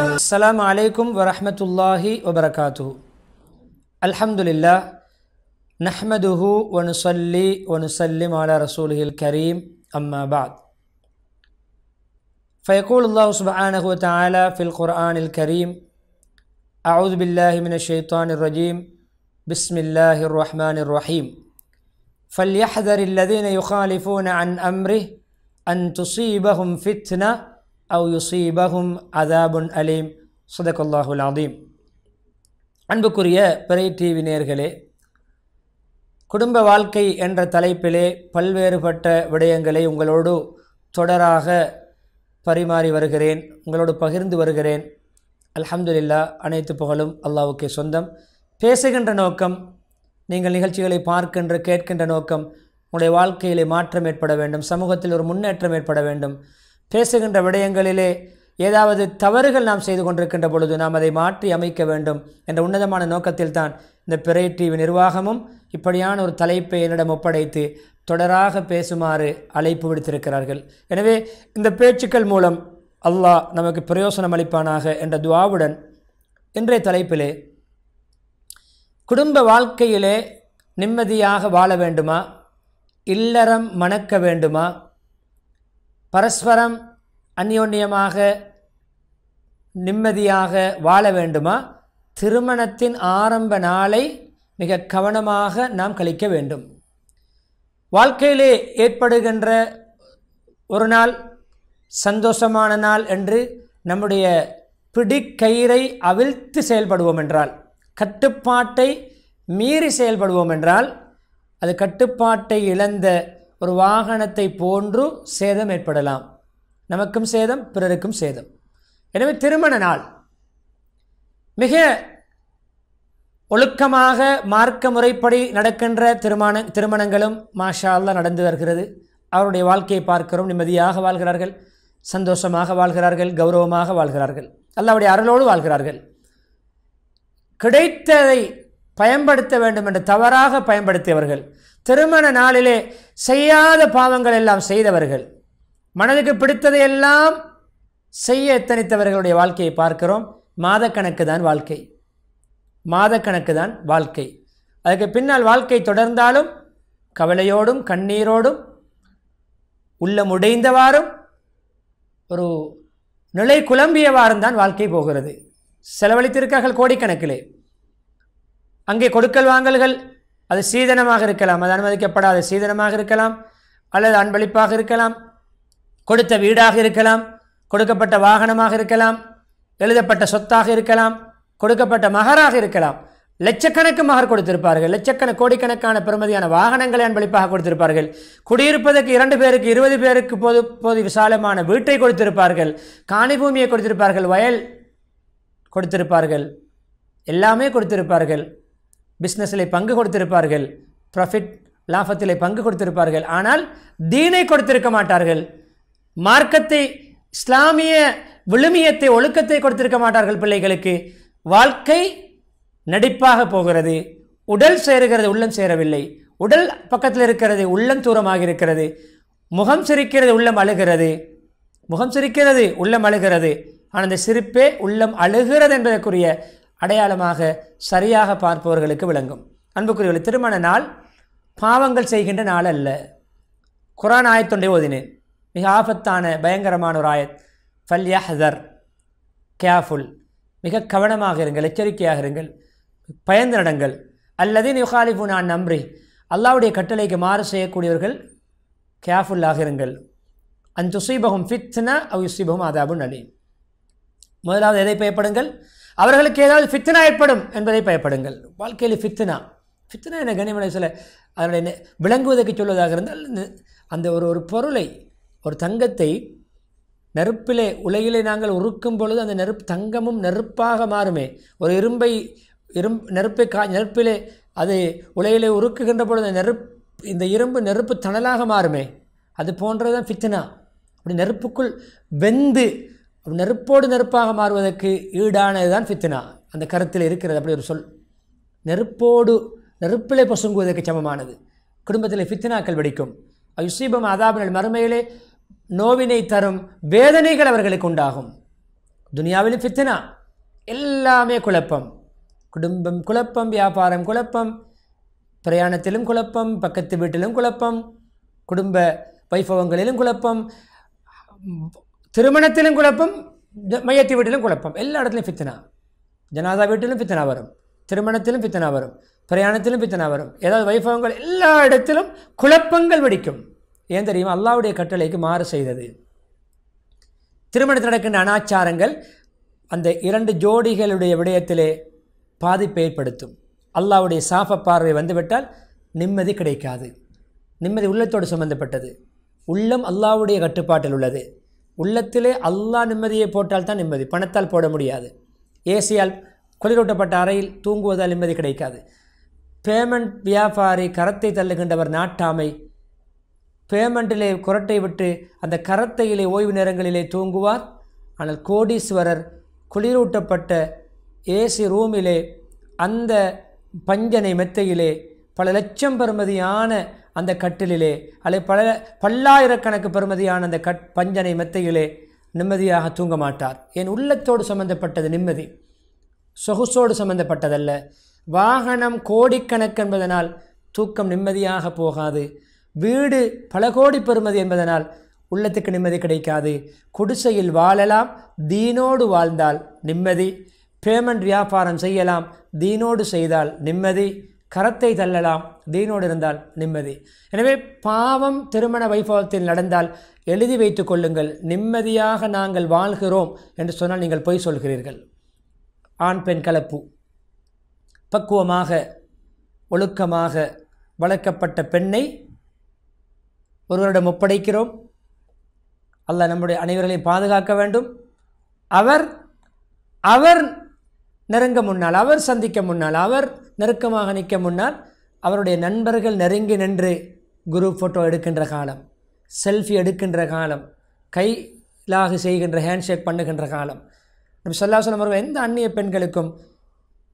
السلام عليكم ورحمة الله وبركاته الحمد لله نحمده ونصلي ونسلم على رسوله الكريم أما بعد فيقول الله سبحانه وتعالى في القرآن الكريم أعوذ بالله من الشيطان الرجيم بسم الله الرحمن الرحيم فليحذر الذين يخالفون عن أمره أن تصيبهم فتنة அவ் யுசீபஹும் அதாபுன் அலீம் சுதகுல்லாஹுல் அதீம் அன்புக்குரிய பிறை டிவி நேர்களே குடும்ப வாழ்க்கை என்ற தலைப்பிலே பல்வேறுபட்ட விடயங்களை உங்களோடு தொடராக பரிமாறி வருகிறேன் உங்களோடு பகிர்ந்து வருகிறேன் அல்ஹம்துலில்லா அனைத்து புகழும் அல்லாவுக்கே சொந்தம் பேசுகின்ற நோக்கம் நீங்கள் நிகழ்ச்சிகளை பார்க்கின்ற கேட்கின்ற நோக்கம் உங்களுடைய வாழ்க்கையிலே மாற்றம் ஏற்பட வேண்டும் சமூகத்தில் ஒரு முன்னேற்றம் ஏற்பட வேண்டும் பேசுகின்ற விடயங்களிலே ஏதாவது தவறுகள் நாம் செய்து கொண்டிருக்கின்ற பொழுது நாம் அதை மாற்றி அமைக்க வேண்டும் என்ற உன்னதமான நோக்கத்தில்தான் இந்த பிறை டிவி நிர்வாகமும் இப்படியான ஒரு தலைப்பை என்னிடம் ஒப்படைத்து தொடராக பேசுமாறு அழைப்பு விடுத்திருக்கிறார்கள் எனவே இந்த பேச்சுக்கள் மூலம் அல்லாஹ் நமக்கு பிரயோசனம் அளிப்பானாக என்ற துவாவுடன் இன்றைய தலைப்பிலே குடும்ப வாழ்க்கையிலே நிம்மதியாக வாழ வேண்டுமா இல்லறம் மணக்க வேண்டுமா பரஸ்பரம் அந்யோன்யமாக நிம்மதியாக வாழ வேண்டுமா திருமணத்தின் ஆரம்ப நாளை மிக கவனமாக நாம் கழிக்க வேண்டும் வாழ்க்கையிலே ஏற்படுகின்ற ஒரு நாள் சந்தோஷமான நாள் என்று நம்முடைய பிடிக்கயிறை அவிழ்த்து செயல்படுவோம் என்றால் கட்டுப்பாட்டை மீறி செயல்படுவோம் என்றால் அது கட்டுப்பாட்டை இழந்த ஒரு வாகனத்தை போன்றும் சேதம் ஏற்படலாம் நமக்கும் சேதம் பிறருக்கும் சேதம் எனவே திருமண நாள் மிக ஒழுக்கமாக மார்க்க முறைப்படி நடக்கின்ற திருமண திருமணங்களும் மாஷா நடந்து வருகிறது அவருடைய வாழ்க்கையை பார்க்கிறோம் நிம்மதியாக வாழ்கிறார்கள் சந்தோஷமாக வாழ்கிறார்கள் கௌரவமாக வாழ்கிறார்கள் அல்லாவுடைய அருளோடு வாழ்கிறார்கள் கிடைத்ததை பயன்படுத்த வேண்டும் என்று தவறாக பயன்படுத்தியவர்கள் திருமண நாளிலே செய்யாத பாவங்கள் எல்லாம் செய்தவர்கள் மனதுக்கு பிடித்ததை எல்லாம் செய்ய எத்தனைத்தவர்களுடைய வாழ்க்கையை பார்க்கிறோம் மாதக்கணக்கு தான் வாழ்க்கை மாதக்கணக்கு தான் வாழ்க்கை அதுக்கு பின்னால் வாழ்க்கை தொடர்ந்தாலும் கவலையோடும் கண்ணீரோடும் உள்ளம் உடைந்தவாறும் ஒரு நிலை குழம்பியவாறும் தான் வாழ்க்கை போகிறது செலவழித்திருக்கார்கள் கோடிக்கணக்கிலே அங்கே கொடுக்கல் வாங்கல்கள் அது சீதனமாக இருக்கலாம் அது அனுமதிக்கப்படாத சீதனமாக இருக்கலாம் அல்லது அன்பளிப்பாக இருக்கலாம் கொடுத்த வீடாக இருக்கலாம் கொடுக்கப்பட்ட வாகனமாக இருக்கலாம் எழுதப்பட்ட சொத்தாக இருக்கலாம் கொடுக்கப்பட்ட மகராக இருக்கலாம் லட்சக்கணக்கு மகர் கொடுத்திருப்பார்கள் லட்சக்கண கோடிக்கணக்கான பெருமதியான வாகனங்களை அன்பளிப்பாக கொடுத்திருப்பார்கள் குடியிருப்பதற்கு இரண்டு பேருக்கு இருபது பேருக்கு பொது பொது விசாலமான வீட்டை கொடுத்திருப்பார்கள் காணி பூமியை கொடுத்திருப்பார்கள் வயல் கொடுத்திருப்பார்கள் எல்லாமே கொடுத்திருப்பார்கள் பிஸ்னஸில் பங்கு கொடுத்திருப்பார்கள் ப்ராஃபிட் லாபத்தில் பங்கு கொடுத்திருப்பார்கள் ஆனால் தீனை கொடுத்திருக்க மாட்டார்கள் மார்க்கத்தை இஸ்லாமிய விழுமியத்தை ஒழுக்கத்தை கொடுத்திருக்க மாட்டார்கள் பிள்ளைகளுக்கு வாழ்க்கை நடிப்பாக போகிறது உடல் சேருகிறது உள்ளம் சேரவில்லை உடல் பக்கத்தில் இருக்கிறது உள்ளம் தூரமாக இருக்கிறது முகம் சிரிக்கிறது உள்ளம் அழுகிறது முகம் சிரிக்கிறது உள்ளம் அழுகிறது ஆனால் அந்த சிரிப்பே உள்ளம் அழுகிறது என்பதற்குரிய அடையாளமாக சரியாக பார்ப்பவர்களுக்கு விளங்கும் அன்புக்குரியவர்கள் திருமண நாள் பாவங்கள் செய்கின்ற நாள் அல்ல குரான் ஆயத்தொண்டை ஓதினேன் மிக ஆபத்தான பயங்கரமான ஒரு ஆயத் ஃபல்யஹர் கேஃபுல் மிக கவனமாக இருங்கள் எச்சரிக்கையாக இருங்கள் பயந்து நடங்கள் அல்லது யுகாலிபு நான் நம்பி அல்லாவுடைய கட்டளைக்கு மாறு செய்யக்கூடியவர்கள் கேஃபுல்லாக இருங்கள் சுசீபகம் ஃபித்னா அவ் யுசீபகம் அதாபுன் அலீம் முதலாவது எதை பயப்படுங்கள் அவர்களுக்கு ஏதாவது ஃபித்னா ஏற்படும் என்பதை பயப்படுங்கள் வாழ்க்கையில் ஃபித்னா ஃபித்னா என கனிமனை சில அதனுடைய விளங்குவதற்கு சொல்வதாக இருந்தால் அந்த ஒரு ஒரு பொருளை ஒரு தங்கத்தை நெருப்பிலே உலகிலே நாங்கள் உருக்கும் பொழுது அந்த நெருப்பு தங்கமும் நெருப்பாக மாறுமே ஒரு இரும்பை இரும் நெருப்பை கா நெருப்பிலே அது உலகிலே உருக்குகின்ற பொழுது அந்த நெருப் இந்த இரும்பு நெருப்பு தணலாக மாறுமே அது போன்றது தான் ஃபித்னா அப்படி நெருப்புக்குள் வெந்து நெருப்போடு நெருப்பாக மாறுவதற்கு ஈடானது தான் ஃபித்னா அந்த கருத்தில் இருக்கிறது அப்படி ஒரு சொல் நெருப்போடு நெருப்பிலே பொசுங்குவதற்கு சமமானது குடும்பத்தில் ஃபித்னாக்கள் வெடிக்கும் அயுசீபம் அதாபினல் மறுமையிலே நோவினை தரும் வேதனைகள் அவர்களுக்கு உண்டாகும் துனியாவிலும் ஃபித்னா எல்லாமே குழப்பம் குடும்பம் குழப்பம் வியாபாரம் குழப்பம் பிரயாணத்திலும் குழப்பம் பக்கத்து வீட்டிலும் குழப்பம் குடும்ப வைபவங்களிலும் குழப்பம் திருமணத்திலும் குழப்பம் மையத்தி வீட்டிலும் குழப்பம் எல்லா இடத்துலையும் ஃபித்தனா ஜனாதா வீட்டிலும் ஃபித்தனா வரும் திருமணத்திலும் ஃபித்தனா வரும் பிரயாணத்திலும் ஃபித்தனா வரும் ஏதாவது வைபவங்கள் எல்லா இடத்திலும் குழப்பங்கள் வெடிக்கும் ஏன் தெரியுமா அல்லாவுடைய கட்டளைக்கு மாறு செய்தது திருமணத்தில் நடக்கின்ற அனாச்சாரங்கள் அந்த இரண்டு ஜோடிகளுடைய விடயத்திலே பாதிப்பை ஏற்படுத்தும் அல்லாவுடைய சாப பார்வை வந்துவிட்டால் நிம்மதி கிடைக்காது நிம்மதி உள்ளத்தோடு சம்பந்தப்பட்டது உள்ளம் அல்லாவுடைய கட்டுப்பாட்டில் உள்ளது உள்ளத்திலே அல்லா நிம்மதியை போட்டால் தான் நிம்மதி பணத்தால் போட முடியாது ஏசியால் குளிரூட்டப்பட்ட அறையில் தூங்குவதால் நிம்மதி கிடைக்காது பேமெண்ட் வியாபாரி கரத்தை தள்ளுகின்றவர் நாட்டாமை பேமெண்ட்டிலே குரட்டை விட்டு அந்த கரத்தையிலே ஓய்வு நேரங்களிலே தூங்குவார் ஆனால் கோடீஸ்வரர் குளிரூட்டப்பட்ட ஏசி ரூமிலே அந்த பஞ்சனை மெத்தையிலே பல லட்சம் பெறுமதியான அந்த கட்டிலே அல்லது பல பல்லாயிரக்கணக்கு பெருமதியான அந்த கட் பஞ்சனை மெத்தையிலே நிம்மதியாக தூங்க மாட்டார் என் உள்ளத்தோடு சம்பந்தப்பட்டது நிம்மதி சொகுசோடு சம்பந்தப்பட்டதல்ல வாகனம் கோடிக்கணக்கு என்பதனால் தூக்கம் நிம்மதியாக போகாது வீடு பல கோடி பெறுமதி என்பதனால் உள்ளத்துக்கு நிம்மதி கிடைக்காது குடிசையில் வாழலாம் தீனோடு வாழ்ந்தால் நிம்மதி பேமெண்ட் வியாபாரம் செய்யலாம் தீனோடு செய்தால் நிம்மதி கரத்தை தள்ளலாம் தீனோடு இருந்தால் நிம்மதி எனவே பாவம் திருமண வைபவத்தில் நடந்தால் எழுதி வைத்து கொள்ளுங்கள் நிம்மதியாக நாங்கள் வாழ்கிறோம் என்று சொன்னால் நீங்கள் பொய் சொல்கிறீர்கள் ஆண் பெண் கலப்பு பக்குவமாக ஒழுக்கமாக வளர்க்கப்பட்ட பெண்ணை ஒருவரிடம் ஒப்படைக்கிறோம் அல்ல நம்முடைய அனைவர்களையும் பாதுகாக்க வேண்டும் அவர் அவர் நெருங்க முன்னால் அவர் சந்திக்க முன்னால் அவர் நெருக்கமாக நிற்க முன்னால் அவருடைய நண்பர்கள் நெருங்கி நின்று குரூப் ஃபோட்டோ எடுக்கின்ற காலம் செல்ஃபி எடுக்கின்ற காலம் கை லாகு செய்கின்ற ஹேண்ட்ஷேக் பண்ணுகின்ற காலம் நம்ம சொல்ல அவர்கள் எந்த அந்நிய பெண்களுக்கும்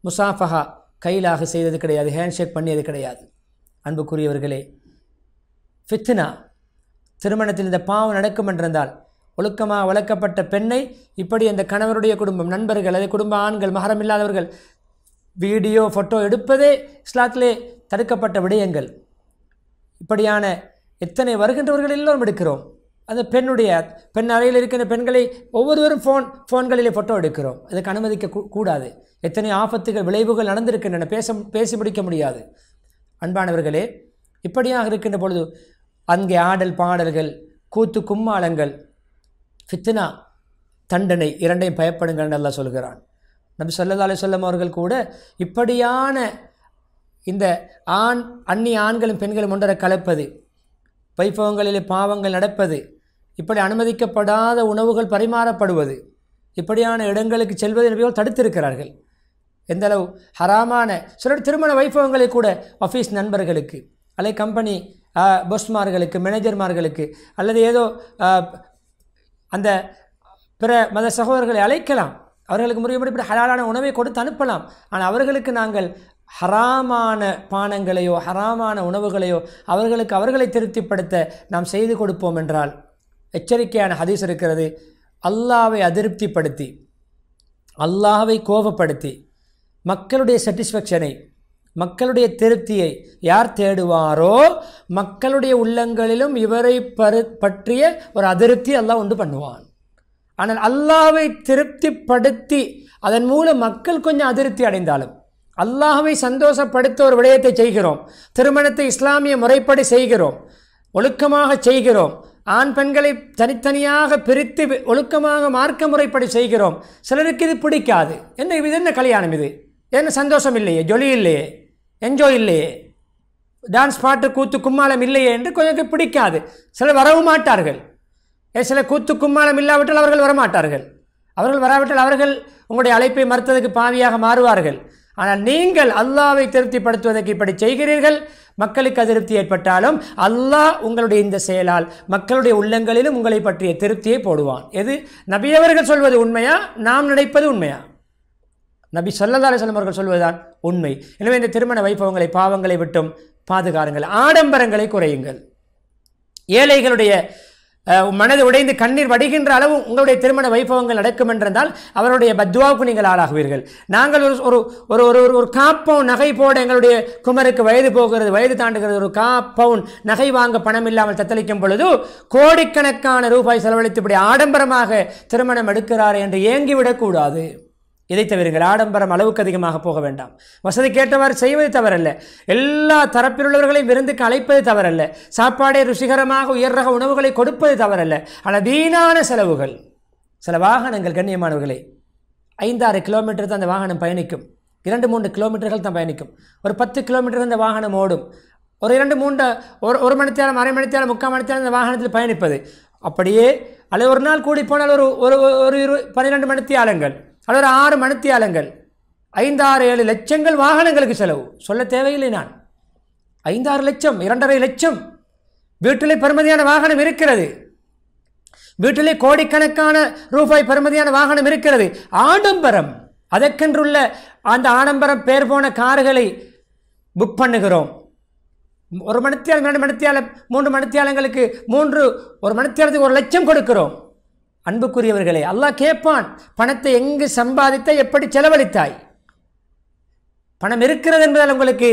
முசாஃபஹா கையிலாக செய்தது கிடையாது ஹேண்ட்ஷேக் பண்ணியது கிடையாது அன்புக்குரியவர்களே ஃபித்னா திருமணத்தில் இந்த பாவம் நடக்கும் என்றிருந்தால் ஒழுக்கமாக வளர்க்கப்பட்ட பெண்ணை இப்படி அந்த கணவருடைய குடும்பம் நண்பர்கள் அதே குடும்ப ஆண்கள் மகரம் இல்லாதவர்கள் வீடியோ ஃபோட்டோ எடுப்பதே இஸ்லாத்திலே தடுக்கப்பட்ட விடயங்கள் இப்படியான எத்தனை வருகின்றவர்கள் எல்லோரும் எடுக்கிறோம் அந்த பெண்ணுடைய பெண் அறையில் இருக்கின்ற பெண்களை ஒவ்வொருவரும் ஃபோன் ஃபோன்களிலே ஃபோட்டோ எடுக்கிறோம் அதுக்கு அனுமதிக்க கூடாது எத்தனை ஆபத்துகள் விளைவுகள் நடந்திருக்கின்றன பேச பேசி முடிக்க முடியாது அன்பானவர்களே இப்படியாக இருக்கின்ற பொழுது அங்கே ஆடல் பாடல்கள் கூத்து கும்மாளங்கள் ஃபித்னா தண்டனை இரண்டையும் பயப்படுங்கள் நல்லா சொல்கிறான் நபி அலி சொல்லம் அவர்கள் கூட இப்படியான இந்த ஆண் அந்நி ஆண்களும் பெண்களும் ஒன்றரை கலப்பது வைபவங்களிலே பாவங்கள் நடப்பது இப்படி அனுமதிக்கப்படாத உணவுகள் பரிமாறப்படுவது இப்படியான இடங்களுக்கு செல்வதை நபிகள் தடுத்திருக்கிறார்கள் எந்தளவு ஹராமான சில திருமண வைபவங்களை கூட ஆஃபீஸ் நண்பர்களுக்கு அல்லது கம்பெனி பொஸ்மார்களுக்கு மேனேஜர்மார்களுக்கு அல்லது ஏதோ அந்த பிற மத சகோதரர்களை அழைக்கலாம் அவர்களுக்கு முறைப்படி இப்படி ஹலாலான உணவை கொடுத்து அனுப்பலாம் ஆனால் அவர்களுக்கு நாங்கள் ஹராமான பானங்களையோ ஹராமான உணவுகளையோ அவர்களுக்கு அவர்களை திருப்திப்படுத்த நாம் செய்து கொடுப்போம் என்றால் எச்சரிக்கையான ஹதீஸ் இருக்கிறது அல்லாவை அதிருப்திப்படுத்தி அல்லாவை கோபப்படுத்தி மக்களுடைய சட்டிஸ்ஃபேக்ஷனை மக்களுடைய திருப்தியை யார் தேடுவாரோ மக்களுடைய உள்ளங்களிலும் இவரை பரு பற்றிய ஒரு அதிருப்தி எல்லாம் உண்டு பண்ணுவான் ஆனால் அல்லாவை திருப்திப்படுத்தி அதன் மூலம் மக்கள் கொஞ்சம் அதிருப்தி அடைந்தாலும் அல்லாஹாவை சந்தோஷப்படுத்த ஒரு விடயத்தை செய்கிறோம் திருமணத்தை இஸ்லாமிய முறைப்படி செய்கிறோம் ஒழுக்கமாக செய்கிறோம் ஆண் பெண்களை தனித்தனியாக பிரித்து ஒழுக்கமாக மார்க்க முறைப்படி செய்கிறோம் சிலருக்கு இது பிடிக்காது என்ன இது என்ன கல்யாணம் இது என்ன சந்தோஷம் இல்லையே ஜொலி இல்லையே என்ஜாய் இல்லையே டான்ஸ் பாட்டு கூத்து கும்மாளம் இல்லையே என்று கொஞ்சம் பிடிக்காது சிலர் வரவும் மாட்டார்கள் சில கூத்து கும்மாளம் இல்லாவிட்டால் அவர்கள் வரமாட்டார்கள் அவர்கள் வராவிட்டால் அவர்கள் உங்களுடைய அழைப்பை மறுத்ததுக்கு பாவியாக மாறுவார்கள் ஆனால் நீங்கள் அல்லாவை திருப்திப்படுத்துவதற்கு இப்படி செய்கிறீர்கள் மக்களுக்கு அதிருப்தி ஏற்பட்டாலும் அல்லாஹ் உங்களுடைய இந்த செயலால் மக்களுடைய உள்ளங்களிலும் உங்களை பற்றிய திருப்தியை போடுவான் எது நபியவர்கள் சொல்வது உண்மையா நாம் நினைப்பது உண்மையா நபி சொல்லதாலே சொல்லும் அவர்கள் சொல்வதுதான் உண்மை எனவே இந்த திருமண வைபவங்களை பாவங்களை விட்டும் பாதுகாருங்கள் ஆடம்பரங்களை குறையுங்கள் ஏழைகளுடைய மனது உடைந்து கண்ணீர் வடிகின்ற அளவு உங்களுடைய திருமண வைபவங்கள் நடக்கும் என்றால் அவருடைய பத்வாவுக்கு நீங்கள் ஆளாகுவீர்கள் நாங்கள் ஒரு ஒரு ஒரு ஒரு ஒரு காப்பவுன் நகை போட எங்களுடைய குமருக்கு வயது போகிறது வயது தாண்டுகிறது ஒரு காப்பவுன் நகை வாங்க பணம் இல்லாமல் தத்தளிக்கும் பொழுது கோடிக்கணக்கான ரூபாய் செலவழித்து இப்படி ஆடம்பரமாக திருமணம் எடுக்கிறார் என்று ஏங்கிவிடக்கூடாது இதை தவிருங்கள் ஆடம்பரம் அளவுக்கு அதிகமாக போக வேண்டாம் வசதி கேட்டவாறு செய்வது தவறல்ல எல்லா தரப்பிலுள்ளவர்களையும் விருந்துக்கு அழைப்பது தவறல்ல சாப்பாடை ருசிகரமாக உயர் ரக உணவுகளை கொடுப்பது தவறல்ல ஆனால் வீணான செலவுகள் சில வாகனங்கள் கண்ணியமானவர்களே ஐந்தாறு கிலோமீட்டர் தான் அந்த வாகனம் பயணிக்கும் இரண்டு மூன்று கிலோமீட்டர்கள் தான் பயணிக்கும் ஒரு பத்து கிலோமீட்டர் அந்த வாகனம் ஓடும் ஒரு இரண்டு மூன்று ஒரு ஒரு மணித்தேரம் அரை மணித்தேரம் முக்கால் மணித்தேரம் அந்த வாகனத்தில் பயணிப்பது அப்படியே அல்லது ஒரு நாள் கூடி போனால் ஒரு ஒரு ஒரு இரு பன்னிரெண்டு மணித்தியாலங்கள் ஒரு ஆறு மணித்தியாலங்கள் ஐந்தாறு ஏழு லட்சங்கள் வாகனங்களுக்கு செலவு சொல்ல தேவையில்லை நான் ஐந்தாறு லட்சம் இரண்டரை லட்சம் வீட்டிலே பெருமதியான வாகனம் இருக்கிறது வீட்டிலே கோடிக்கணக்கான ரூபாய் பெருமதியான வாகனம் இருக்கிறது ஆடம்பரம் அதற்கென்றுள்ள அந்த ஆடம்பரம் பேர் போன கார்களை புக் பண்ணுகிறோம் ஒரு மணித்தியாலம் இரண்டு மணித்தியாலம் மூன்று மணித்தியாலங்களுக்கு மூன்று ஒரு மணித்தியாலத்துக்கு ஒரு லட்சம் கொடுக்கிறோம் அன்புக்குரியவர்களே அல்லாஹ் கேட்பான் பணத்தை எங்கு சம்பாதித்த எப்படி செலவழித்தாய் பணம் இருக்கிறது என்பதால் உங்களுக்கு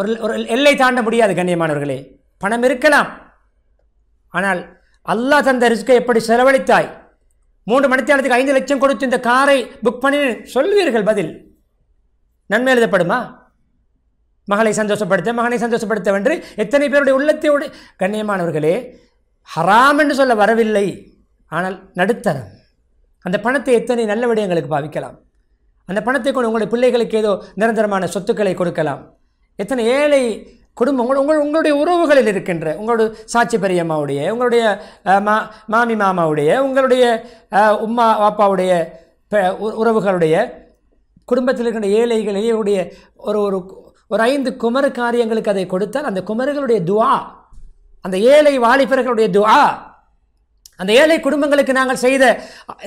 ஒரு ஒரு எல்லை தாண்ட முடியாது கண்ணியமானவர்களே பணம் இருக்கலாம் ஆனால் அல்லாஹ் தந்த ரிஸ்கை எப்படி செலவழித்தாய் மூன்று மணித்தியாலத்துக்கு ஐந்து லட்சம் கொடுத்து இந்த காரை புக் பண்ணி சொல்வீர்கள் பதில் நன்மை எழுதப்படுமா மகளை சந்தோஷப்படுத்த மகனை சந்தோஷப்படுத்த வென்று எத்தனை பேருடைய உள்ளத்தையோடு கண்ணியமானவர்களே ஹராம் என்று சொல்ல வரவில்லை ஆனால் நடுத்தரம் அந்த பணத்தை எத்தனை நல்ல விடயங்களுக்கு பாவிக்கலாம் அந்த பணத்தை கொண்டு உங்களுடைய பிள்ளைகளுக்கு ஏதோ நிரந்தரமான சொத்துக்களை கொடுக்கலாம் எத்தனை ஏழை குடும்பங்கள் உங்கள் உங்களுடைய உறவுகளில் இருக்கின்ற உங்களுடைய சாட்சி பெரியம்மாவுடைய உங்களுடைய மா மாமி மாமாவுடைய உங்களுடைய உம்மா பாப்பாவுடைய உறவுகளுடைய குடும்பத்தில் இருக்கின்ற உடைய ஒரு ஒரு ஒரு ஐந்து குமர காரியங்களுக்கு அதை கொடுத்தால் அந்த குமர்களுடைய துவா அந்த ஏழை வாலிபர்களுடைய துவா அந்த ஏழை குடும்பங்களுக்கு நாங்கள் செய்த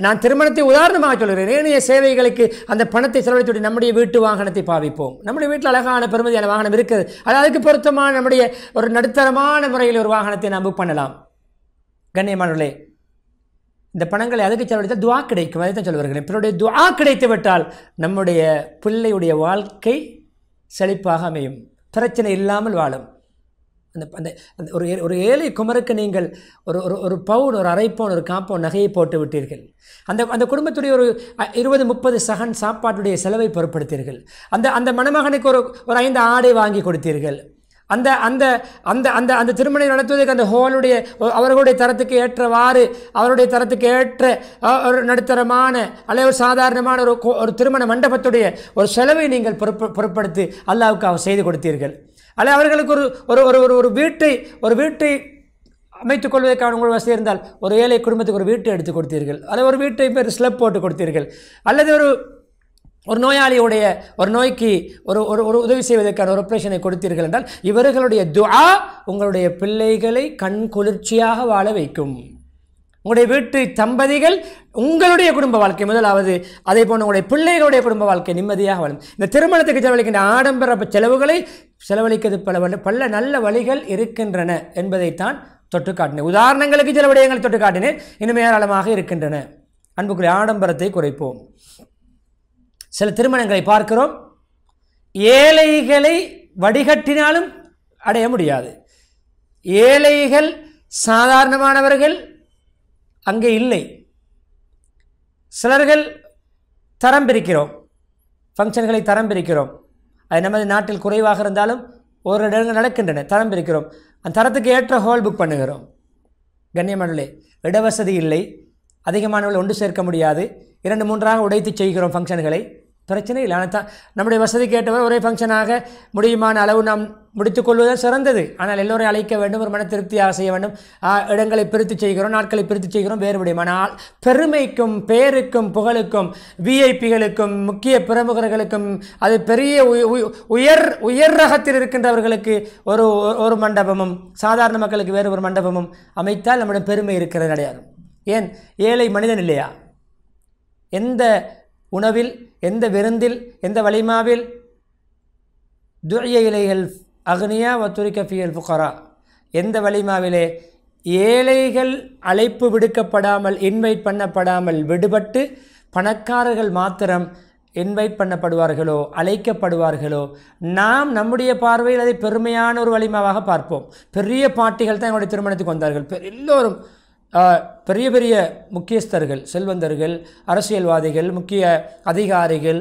நான் திருமணத்தை உதாரணமாக சொல்கிறேன் ஏனைய சேவைகளுக்கு அந்த பணத்தை செலவழித்து நம்முடைய வீட்டு வாகனத்தை பாவிப்போம் நம்முடைய வீட்டில் அழகான பெருமதியான வாகனம் இருக்குது அது அதுக்கு பொருத்தமான நம்முடைய ஒரு நடுத்தரமான முறையில் ஒரு வாகனத்தை நாம் புக் பண்ணலாம் கண்ணியமானே இந்த பணங்களை அதுக்கு செலவழித்தால் துவா கிடைக்கும் அதை தான் சொல்வார்கள் பிறருடைய துவா கிடைத்து விட்டால் நம்முடைய பிள்ளையுடைய வாழ்க்கை செழிப்பாக அமையும் பிரச்சனை இல்லாமல் வாழும் அந்த அந்த ஒரு ஒரு ஏழை குமருக்கு நீங்கள் ஒரு ஒரு ஒரு பவுன் ஒரு அரைப்பவுன் ஒரு காம்பவுன் நகையை போட்டு விட்டீர்கள் அந்த அந்த குடும்பத்துடைய ஒரு இருபது முப்பது சகன் சாப்பாட்டுடைய செலவை பொருட்படுத்தீர்கள் அந்த அந்த மணமகனுக்கு ஒரு ஒரு ஐந்து ஆடை வாங்கி கொடுத்தீர்கள் அந்த அந்த அந்த அந்த அந்த திருமணம் நடத்துவதற்கு அந்த ஹோலுடைய அவர்களுடைய தரத்துக்கு ஏற்றவாறு அவருடைய தரத்துக்கு ஏற்ற ஒரு நடுத்தரமான அல்லது ஒரு சாதாரணமான ஒரு ஒரு திருமண மண்டபத்துடைய ஒரு செலவை நீங்கள் பொறுப்பு பொருட்படுத்தி அல்லாவுக்கு அவர் செய்து கொடுத்தீர்கள் அல்லது அவர்களுக்கு ஒரு ஒரு ஒரு ஒரு ஒரு வீட்டை ஒரு வீட்டை அமைத்துக் கொள்வதற்கான உங்கள் வசதி இருந்தால் ஒரு ஏழை குடும்பத்துக்கு ஒரு வீட்டை எடுத்து கொடுத்தீர்கள் அல்ல ஒரு வீட்டை பேர் ஸ்லப் போட்டு கொடுத்தீர்கள் அல்லது ஒரு ஒரு நோயாளியுடைய ஒரு நோய்க்கு ஒரு ஒரு ஒரு உதவி செய்வதற்கான ஒரு ஆப்ரேஷனை கொடுத்தீர்கள் என்றால் இவர்களுடைய துஆ உங்களுடைய பிள்ளைகளை கண் குளிர்ச்சியாக வாழ வைக்கும் உங்களுடைய வீட்டு தம்பதிகள் உங்களுடைய குடும்ப வாழ்க்கை முதலாவது அதே போன்று உங்களுடைய பிள்ளைகளுடைய குடும்ப வாழ்க்கை நிம்மதியாக வரும் இந்த திருமணத்துக்கு செலவழிக்கின்ற ஆடம்பர செலவுகளை செலவழிக்கிறது பல பல நல்ல வழிகள் இருக்கின்றன என்பதைத்தான் தொட்டு காட்டினேன் உதாரணங்களுக்கு சில விடயங்கள் தொட்டு காட்டினேன் இன்னும் ஏராளமாக இருக்கின்றன அன்புக்குரிய ஆடம்பரத்தை குறைப்போம் சில திருமணங்களை பார்க்கிறோம் ஏழைகளை வடிகட்டினாலும் அடைய முடியாது ஏழைகள் சாதாரணமானவர்கள் அங்கே இல்லை சிலர்கள் தரம் பிரிக்கிறோம் ஃபங்க்ஷன்களை தரம் பிரிக்கிறோம் அது நமது நாட்டில் குறைவாக இருந்தாலும் ஒரு இடங்கள் நடக்கின்றன தரம் பிரிக்கிறோம் அந்த தரத்துக்கு ஏற்ற ஹால் புக் பண்ணுகிறோம் கண்ணியமனலே இடவசதி இல்லை அதிகமானவர்கள் ஒன்று சேர்க்க முடியாது இரண்டு மூன்றாக உடைத்து செய்கிறோம் ஃபங்க்ஷன்களை பிரச்சனை இல்லை ஆனால் தான் நம்முடைய வசதி கேட்டவர் ஒரே ஃபங்க்ஷனாக முடியுமான அளவு நாம் முடித்துக்கொள்வதுதான் சிறந்தது ஆனால் எல்லோரையும் அழைக்க வேண்டும் ஒரு மன திருப்தியாக செய்ய வேண்டும் இடங்களை பிரித்து செய்கிறோம் நாட்களை பிரித்து செய்கிறோம் வேறுபடியும் ஆனால் பெருமைக்கும் பேருக்கும் புகழுக்கும் விஐபிகளுக்கும் முக்கிய பிரமுகர்களுக்கும் அது பெரிய உயர் உயர் ரகத்தில் இருக்கின்றவர்களுக்கு ஒரு ஒரு மண்டபமும் சாதாரண மக்களுக்கு வேறு ஒரு மண்டபமும் அமைத்தால் நம்முடைய பெருமை இருக்கிறது கிடையாது ஏன் ஏழை மனிதன் இல்லையா எந்த உணவில் எந்த விருந்தில் எந்த வலிமாவில் துரிய இலைகள் அக்னியா வத்துரிகஃபியல் புகாரா எந்த வலிமாவிலே ஏழைகள் அழைப்பு விடுக்கப்படாமல் இன்வைட் பண்ணப்படாமல் விடுபட்டு பணக்காரர்கள் மாத்திரம் இன்வைட் பண்ணப்படுவார்களோ அழைக்கப்படுவார்களோ நாம் நம்முடைய பார்வையில் அதை பெருமையான ஒரு வலிமாவாக பார்ப்போம் பெரிய பாட்டிகள் தான் என்னுடைய திருமணத்துக்கு வந்தார்கள் எல்லோரும் பெரிய பெரிய முக்கியஸ்தர்கள் செல்வந்தர்கள் அரசியல்வாதிகள் முக்கிய அதிகாரிகள்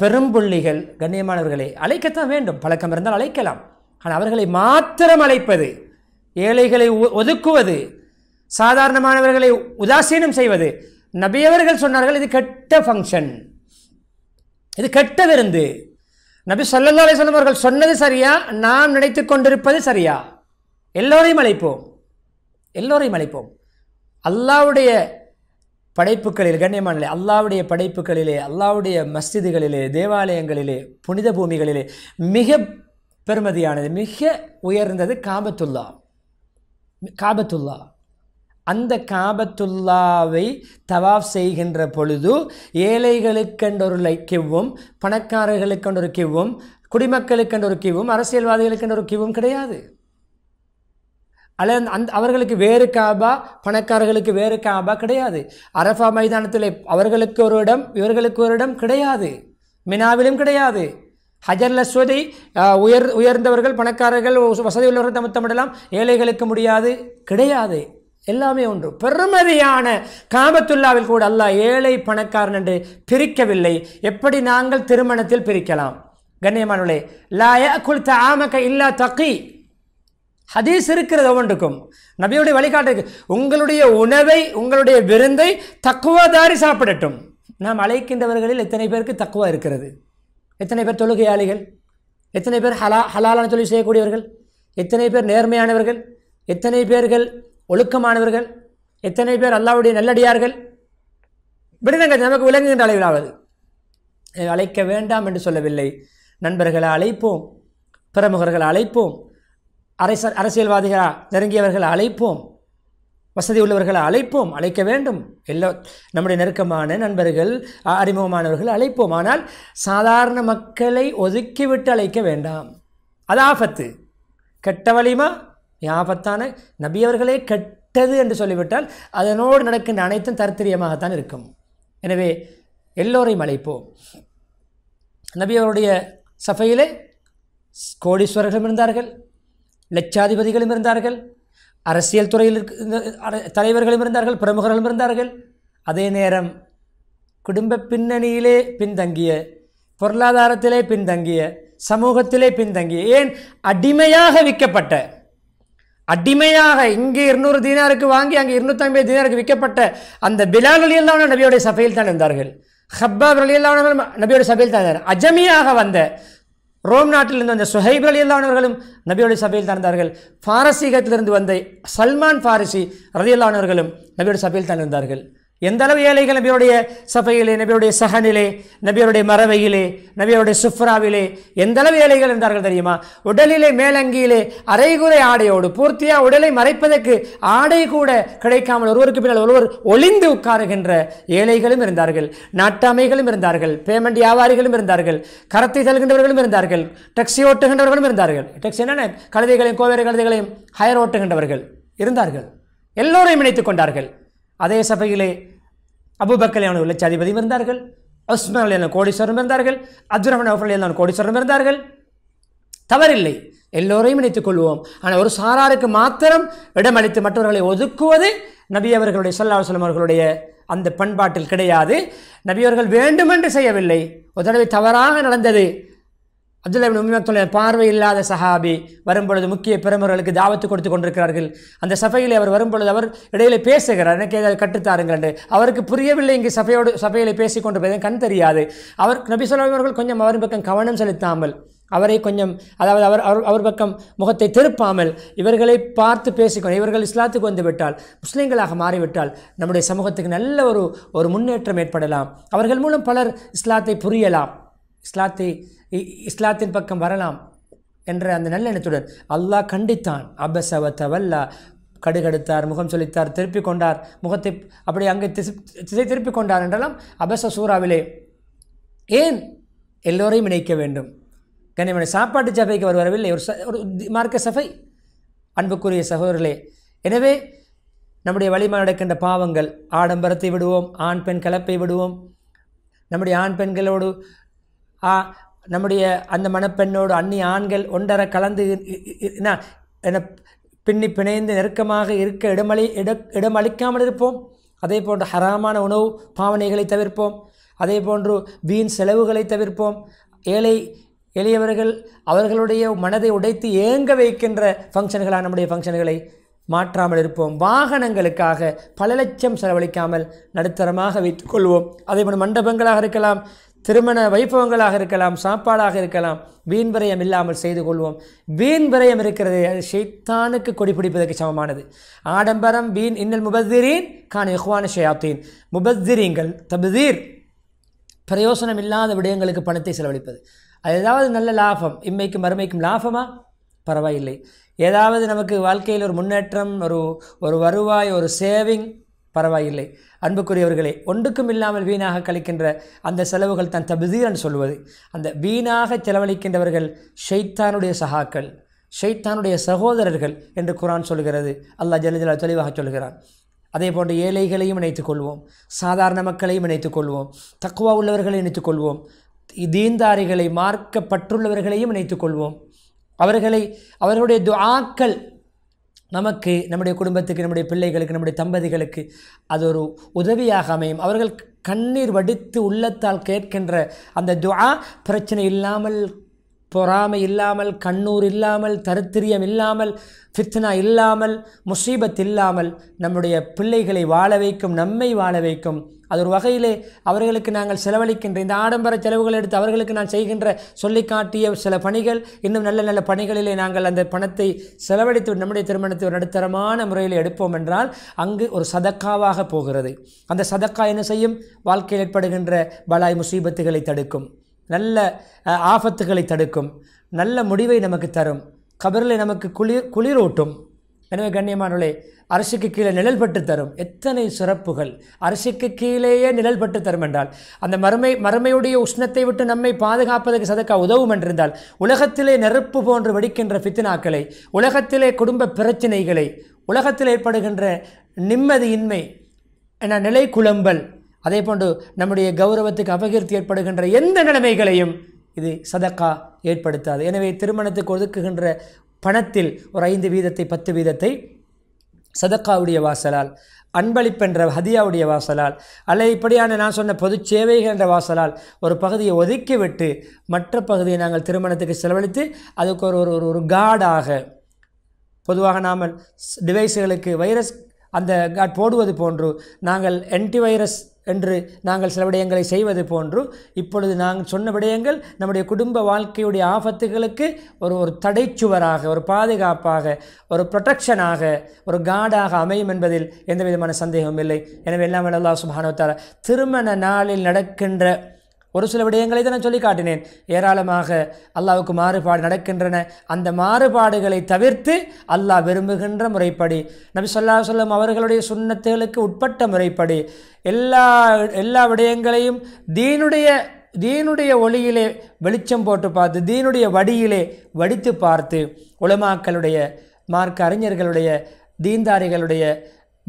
பெரும்புள்ளிகள் கண்ணியமானவர்களை அழைக்கத்தான் வேண்டும் பழக்கம் இருந்தால் அழைக்கலாம் ஆனால் அவர்களை மாத்திரம் அழைப்பது ஏழைகளை ஒதுக்குவது சாதாரணமானவர்களை உதாசீனம் செய்வது நபியவர்கள் சொன்னார்கள் இது கெட்ட ஃபங்க்ஷன் இது கெட்ட விருந்து நபி சொல்லல்லா அலிஸ்லாம் அவர்கள் சொன்னது சரியா நாம் நினைத்து கொண்டிருப்பது சரியா எல்லோரையும் அழைப்போம் எல்லோரையும் அழைப்போம் அல்லாவுடைய படைப்புகளில் கண்ணியமான அல்லாவுடைய படைப்புகளிலே அல்லாவுடைய மஸ்ஜிதுகளிலே தேவாலயங்களிலே புனித பூமிகளிலே மிக பெருமதியானது மிக உயர்ந்தது காபத்துல்லா காபத்துல்லா அந்த காபத்துல்லாவை தவாஃப் செய்கின்ற பொழுது ஏழைகளுக்கென்றொரு கிவ்வும் பணக்காரர்களுக்கென்றொரு கிவ்வும் குடிமக்களுக்கென்றொரு கிவ்வும் அரசியல்வாதிகளுக்கென்றொரு கிவ்வும் கிடையாது அல்லது அந்த அவர்களுக்கு வேறு காபா பணக்காரர்களுக்கு வேறு காபா கிடையாது அரஃபா மைதானத்தில் அவர்களுக்கு ஒரு இடம் இவர்களுக்கு ஒரு இடம் கிடையாது மினாவிலும் கிடையாது ஹஜர் லஸ்வதி உயர் உயர்ந்தவர்கள் பணக்காரர்கள் வசதி உள்ளவர்கள் தமுத்தமிடலாம் ஏழைகளுக்கு முடியாது கிடையாது எல்லாமே ஒன்று பெருமதியான காபத்துல்லாவில் கூட அல்ல ஏழை பணக்காரன் என்று பிரிக்கவில்லை எப்படி நாங்கள் திருமணத்தில் பிரிக்கலாம் கண்ணியமானவர்களே லாய குல் ஆமக்க இல்லா தக்கி ஹதீஸ் இருக்கிறது ஒவ்வொன்றுக்கும் நபியுடைய வழிகாட்டு உங்களுடைய உணவை உங்களுடைய விருந்தை தக்குவாதாரி சாப்பிடட்டும் நாம் அழைக்கின்றவர்களில் எத்தனை பேருக்கு தக்குவா இருக்கிறது எத்தனை பேர் தொழுகையாளிகள் எத்தனை பேர் ஹலா ஹலாலான தொழில் செய்யக்கூடியவர்கள் எத்தனை பேர் நேர்மையானவர்கள் எத்தனை பேர்கள் ஒழுக்கமானவர்கள் எத்தனை பேர் அல்லாவுடைய நல்லடியார்கள் விடுதங்க நமக்கு விளங்குகின்ற அளவிலாவது அழைக்க வேண்டாம் என்று சொல்லவில்லை நண்பர்களை அழைப்போம் பிரமுகர்களை அழைப்போம் அரச அரசியல்வாதிகளாக நெருங்கியவர்களை அழைப்போம் வசதி உள்ளவர்களை அழைப்போம் அழைக்க வேண்டும் எல்லோ நம்முடைய நெருக்கமான நண்பர்கள் அறிமுகமானவர்கள் அழைப்போம் ஆனால் சாதாரண மக்களை ஒதுக்கிவிட்டு அழைக்க வேண்டாம் அது ஆபத்து கெட்ட வழிமா ஆபத்தான நபியவர்களே கெட்டது என்று சொல்லிவிட்டால் அதனோடு நடக்கின்ற அனைத்தும் தரத்திரியமாகத்தான் இருக்கும் எனவே எல்லோரையும் அழைப்போம் நபியவருடைய சபையிலே கோடீஸ்வரர்களும் இருந்தார்கள் லட்சாதிபதிகளும் இருந்தார்கள் அரசியல் துறையில் தலைவர்களும் இருந்தார்கள் பிரமுகர்களும் இருந்தார்கள் அதே நேரம் குடும்ப பின்னணியிலே பின்தங்கிய பொருளாதாரத்திலே பின்தங்கிய சமூகத்திலே பின்தங்கிய ஏன் அடிமையாக விற்கப்பட்ட அடிமையாக இங்கே இருநூறு தீனாருக்கு வாங்கி அங்கே இருநூற்றி ஐம்பது விற்கப்பட்ட அந்த பிலால் அலி அல்லாமல் நபியோடைய சபையில் தான் இருந்தார்கள் ஹப்பாப் அலி அல்லாமல் நபியோட சபையில் தான் இருந்தார் அஜமியாக வந்த ரோம் நாட்டிலிருந்து வந்த சுஹைப் அலி அல்லானவர்களும் நபியோடைய சபையில் தந்தார்கள் பாரசீகத்திலிருந்து வந்த சல்மான் ஃபாரிசி ரதி அல்லானவர்களும் நபியோட சபையில் தந்திருந்தார்கள் எந்த அளவு ஏழைகள் நபியோடைய சபையிலே நபியோடைய சகனிலே நபியருடைய மறவையிலே நபியோடைய சுஃப்ராவிலே எந்த அளவு ஏழைகள் இருந்தார்கள் தெரியுமா உடலிலே மேலங்கியிலே அரைகுறை ஆடையோடு பூர்த்தியா உடலை மறைப்பதற்கு ஆடை கூட கிடைக்காமல் ஒருவருக்கு பின்னால் ஒருவர் ஒளிந்து உட்காருகின்ற ஏழைகளும் இருந்தார்கள் நாட்டாமைகளும் இருந்தார்கள் பேமெண்ட் வியாபாரிகளும் இருந்தார்கள் கரத்தை செல்கின்றவர்களும் இருந்தார்கள் டாக்ஸி ஓட்டுகின்றவர்களும் இருந்தார்கள் டாக்ஸி என்னென்ன கழுதைகளையும் கோவேறு கழுதைகளையும் ஹயர் ஓட்டுகின்றவர்கள் இருந்தார்கள் எல்லோரையும் இணைத்துக் கொண்டார்கள் அதே சபையிலே அபுபக்கலியான உள்ள சதிபதியும் இருந்தார்கள் உஸ்மான் அலியான கோடீஸ்வரம் இருந்தார்கள் அப்துரமன் அவுஃபலியான கோடீஸ்வரம் இருந்தார்கள் தவறில்லை எல்லோரையும் இணைத்துக் கொள்வோம் ஆனால் ஒரு சாராருக்கு மாத்திரம் இடமளித்து மற்றவர்களை ஒதுக்குவது நபி அவர்களுடைய சல்லா சொல்லம் அவர்களுடைய அந்த பண்பாட்டில் கிடையாது நபியவர்கள் வேண்டுமென்று செய்யவில்லை ஒரு தடவை தவறாக நடந்தது அப்துல்லாபின் உண்மையத்துள்ள பார்வை இல்லாத சஹாபி வரும்பொழுது முக்கிய பெருமர்களுக்கு தாவத்து கொடுத்து கொண்டிருக்கிறார்கள் அந்த சபையில் அவர் வரும்பொழுது அவர் இடையில பேசுகிறார் எனக்கு ஏதாவது கட்டுத்தாருங்கள் அவருக்கு புரியவில்லை இங்கு சபையோடு சபையில் பேசிக்கொண்டு போய் கண் தெரியாது அவர் நபி அவர்கள் கொஞ்சம் அவர் பக்கம் கவனம் செலுத்தாமல் அவரை கொஞ்சம் அதாவது அவர் அவர் பக்கம் முகத்தை திருப்பாமல் இவர்களை பார்த்து பேசிக்கொண்டு இவர்கள் இஸ்லாத்துக்கு வந்துவிட்டால் முஸ்லீம்களாக மாறிவிட்டால் நம்முடைய சமூகத்துக்கு நல்ல ஒரு ஒரு முன்னேற்றம் ஏற்படலாம் அவர்கள் மூலம் பலர் இஸ்லாத்தை புரியலாம் இஸ்லாத்தை இஸ்லாத்தின் பக்கம் வரலாம் என்ற அந்த நல்லெண்ணத்துடன் அல்லாஹ் கண்டித்தான் அபசவ தவல்லா கடுகடுத்தார் முகம் சொலித்தார் திருப்பி கொண்டார் முகத்தை அப்படி அங்கே திசை திருப்பி கொண்டார் என்றெல்லாம் அபச சூறாவிலே ஏன் எல்லோரையும் இணைக்க வேண்டும் கனிமனை சாப்பாட்டு சபைக்கு அவர் வரவில்லை ஒரு ச ஒரு மார்க்க சபை அன்புக்குரிய சகோதரர்களே எனவே நம்முடைய வழிமா நடக்கின்ற பாவங்கள் ஆடம்பரத்தை விடுவோம் ஆண் பெண் கலப்பை விடுவோம் நம்முடைய ஆண் பெண்களோடு நம்முடைய அந்த மனப்பெண்ணோடு அந்நி ஆண்கள் ஒன்றரை கலந்து பின்னி பிணைந்து நெருக்கமாக இருக்க இடமளி இட இடமளிக்காமல் இருப்போம் அதே போன்று ஹராமான உணவு பாவனைகளை தவிர்ப்போம் அதே போன்று வீண் செலவுகளை தவிர்ப்போம் ஏழை எளியவர்கள் அவர்களுடைய மனதை உடைத்து ஏங்க வைக்கின்ற ஃபங்க்ஷன்களாக நம்முடைய ஃபங்க்ஷன்களை மாற்றாமல் இருப்போம் வாகனங்களுக்காக பல லட்சம் செலவழிக்காமல் நடுத்தரமாக வைத்துக்கொள்வோம் அதே போல் மண்டபங்களாக இருக்கலாம் திருமண வைபவங்களாக இருக்கலாம் சாப்பாடாக இருக்கலாம் வீண் விரயம் இல்லாமல் செய்து கொள்வோம் வீண் விரயம் இருக்கிறது அது கொடி பிடிப்பதற்கு சமமானது ஆடம்பரம் வீண் இன்னல் முபத்திரீன் கான் யஹ்வான ஷயாத்தீன் முபத்திரீங்கள் தபுதீர் பிரயோசனம் இல்லாத விடயங்களுக்கு பணத்தை செலவழிப்பது அது ஏதாவது நல்ல லாபம் இம்மைக்கும் மறுமைக்கும் லாபமா பரவாயில்லை ஏதாவது நமக்கு வாழ்க்கையில் ஒரு முன்னேற்றம் ஒரு ஒரு வருவாய் ஒரு சேவிங் பரவாயில்லை அன்புக்குரியவர்களே ஒன்றுக்கும் இல்லாமல் வீணாக கழிக்கின்ற அந்த செலவுகள் தன் தபுதீரன் சொல்வது அந்த வீணாக செலவழிக்கின்றவர்கள் ஷெய்தானுடைய சகாக்கள் ஷெய்தானுடைய சகோதரர்கள் என்று குரான் சொல்கிறது அல்லாஹ் ஜலஜலா தெளிவாக சொல்கிறான் அதே போன்ற ஏழைகளையும் இணைத்துக் கொள்வோம் சாதாரண மக்களையும் இணைத்துக் கொள்வோம் தக்குவா உள்ளவர்களை இணைத்துக் கொள்வோம் தீந்தாரிகளை மார்க்கப்பட்டுள்ளவர்களையும் இணைத்துக் கொள்வோம் அவர்களை அவர்களுடைய துஆக்கள் நமக்கு நம்முடைய குடும்பத்துக்கு நம்முடைய பிள்ளைகளுக்கு நம்முடைய தம்பதிகளுக்கு அது ஒரு உதவியாக அமையும் அவர்கள் கண்ணீர் வடித்து உள்ளத்தால் கேட்கின்ற அந்த துவா பிரச்சனை இல்லாமல் பொறாமை இல்லாமல் கண்ணூர் இல்லாமல் தருத்திரியம் இல்லாமல் ஃபித்னா இல்லாமல் முசீபத் இல்லாமல் நம்முடைய பிள்ளைகளை வாழ வைக்கும் நம்மை வாழ வைக்கும் அது ஒரு வகையிலே அவர்களுக்கு நாங்கள் செலவழிக்கின்ற இந்த ஆடம்பர செலவுகள் எடுத்து அவர்களுக்கு நான் செய்கின்ற சொல்லி காட்டிய சில பணிகள் இன்னும் நல்ல நல்ல பணிகளிலே நாங்கள் அந்த பணத்தை செலவழித்து நம்முடைய திருமணத்தை ஒரு நடுத்தரமான முறையில் எடுப்போம் என்றால் அங்கு ஒரு சதக்காவாக போகிறது அந்த சதக்கா என்ன செய்யும் வாழ்க்கையில் ஏற்படுகின்ற பலாய் முசீபத்துகளை தடுக்கும் நல்ல ஆபத்துகளை தடுக்கும் நல்ல முடிவை நமக்கு தரும் கபரில் நமக்கு குளிர் குளிரூட்டும் எனவே கண்ணியமானவர்களே அரசுக்கு கீழே நிழல் பட்டு தரும் எத்தனை சிறப்புகள் அரசுக்கு கீழேயே நிழல் பட்டு தரும் என்றால் அந்த மறுமை மறுமையுடைய உஷ்ணத்தை விட்டு நம்மை பாதுகாப்பதற்கு சதக்கா உதவும் என்றிருந்தால் உலகத்திலே நெருப்பு போன்று வெடிக்கின்ற பித்தினாக்களை உலகத்திலே குடும்ப பிரச்சினைகளை உலகத்தில் ஏற்படுகின்ற நிம்மதியின்மை என நிலை குழம்பல் அதே போன்று நம்முடைய கௌரவத்துக்கு அபகீர்த்தி ஏற்படுகின்ற எந்த நிலைமைகளையும் இது சதக்கா ஏற்படுத்தாது எனவே திருமணத்துக்கு ஒதுக்குகின்ற பணத்தில் ஒரு ஐந்து வீதத்தை பத்து வீதத்தை சதக்காவுடைய வாசலால் அன்பளிப்பென்ற ஹதியாவுடைய வாசலால் அல்ல இப்படியான நான் சொன்ன பொது சேவைகள் என்ற வாசலால் ஒரு பகுதியை ஒதுக்கிவிட்டு மற்ற பகுதியை நாங்கள் திருமணத்துக்கு செலவழித்து அதுக்கு ஒரு ஒரு ஒரு கார்டாக பொதுவாக நாம் டிவைஸுகளுக்கு வைரஸ் அந்த கார்டு போடுவது போன்று நாங்கள் ஆன்டி வைரஸ் என்று நாங்கள் சில விடயங்களை செய்வது போன்று இப்பொழுது நாங்கள் சொன்ன விடயங்கள் நம்முடைய குடும்ப வாழ்க்கையுடைய ஆபத்துகளுக்கு ஒரு ஒரு தடைச்சுவராக ஒரு பாதுகாப்பாக ஒரு ப்ரொடெக்ஷனாக ஒரு காடாக அமையும் என்பதில் எந்த விதமான சந்தேகமும் இல்லை எனவே எல்லாம் அல்லா சுபானுத்தார திருமண நாளில் நடக்கின்ற ஒரு சில விடயங்களை தான் சொல்லி காட்டினேன் ஏராளமாக அல்லாவுக்கு மாறுபாடு நடக்கின்றன அந்த மாறுபாடுகளை தவிர்த்து அல்லாஹ் விரும்புகின்ற முறைப்படி நபி சொல்லா சொல்லம் அவர்களுடைய சுண்ணத்துகளுக்கு உட்பட்ட முறைப்படி எல்லா எல்லா விடயங்களையும் தீனுடைய தீனுடைய ஒளியிலே வெளிச்சம் போட்டு பார்த்து தீனுடைய வடியிலே வடித்து பார்த்து உலமாக்களுடைய மார்க்க அறிஞர்களுடைய தீன்தாரிகளுடைய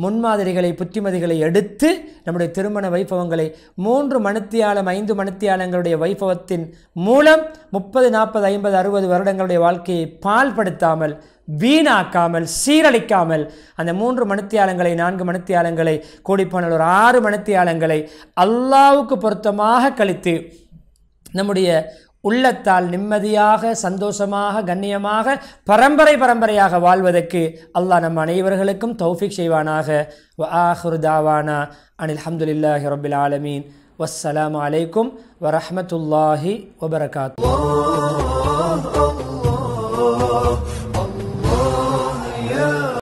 முன்மாதிரிகளை புற்றிமதிகளை எடுத்து நம்முடைய திருமண வைபவங்களை மூன்று மணித்தியாலம் ஐந்து மணித்தியாலங்களுடைய வைபவத்தின் மூலம் முப்பது நாற்பது ஐம்பது அறுபது வருடங்களுடைய வாழ்க்கையை பால்படுத்தாமல் வீணாக்காமல் சீரழிக்காமல் அந்த மூன்று மணித்தியாலங்களை நான்கு மணித்தியாலங்களை கூடிப்போனால் ஒரு ஆறு மணித்தியாலங்களை அல்லாவுக்கு பொருத்தமாக கழித்து நம்முடைய உள்ளத்தால் நிம்மதியாக சந்தோஷமாக கண்ணியமாக பரம்பரை பரம்பரையாக வாழ்வதற்கு அல்லாஹ் நம் அனைவர்களுக்கும் தௌஃபிக் செய்வானாக வ அனில் ஹம்துலில்லாஹி ரபில் ஆலமீன் வஸ்ஸலாம் அலைக்கும் வரமத்துல்லாஹி வபரகாத்து